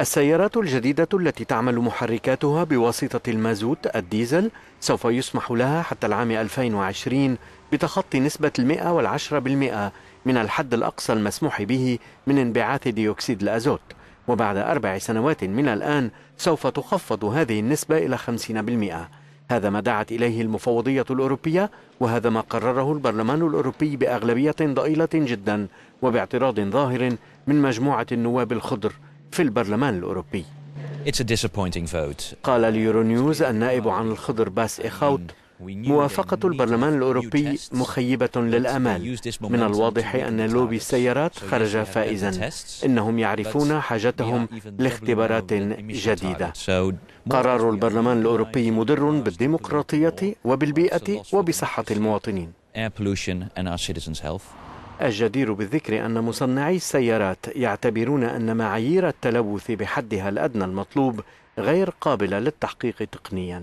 السيارات الجديدة التي تعمل محركاتها بواسطة المازوت الديزل سوف يسمح لها حتى العام 2020 بتخطي نسبة المئة والعشرة بالمئة من الحد الأقصى المسموح به من انبعاث ديوكسيد الأزوت وبعد أربع سنوات من الآن سوف تخفض هذه النسبة إلى 50% هذا ما دعت إليه المفوضية الأوروبية وهذا ما قرره البرلمان الأوروبي بأغلبية ضئيلة جدا وباعتراض ظاهر من مجموعة النواب الخضر في البرلمان الأوروبي قال اليورونيوز النائب عن الخضر باس إخوت موافقة البرلمان الأوروبي مخيبة للأمال من الواضح أن لوبي السيارات خرج فائزا إنهم يعرفون حاجتهم لاختبارات جديدة قرار البرلمان الأوروبي مضر بالديمقراطية وبالبيئة وبصحة المواطنين الجدير بالذكر أن مصنعي السيارات يعتبرون أن معايير التلوث بحدها الأدنى المطلوب غير قابلة للتحقيق تقنياً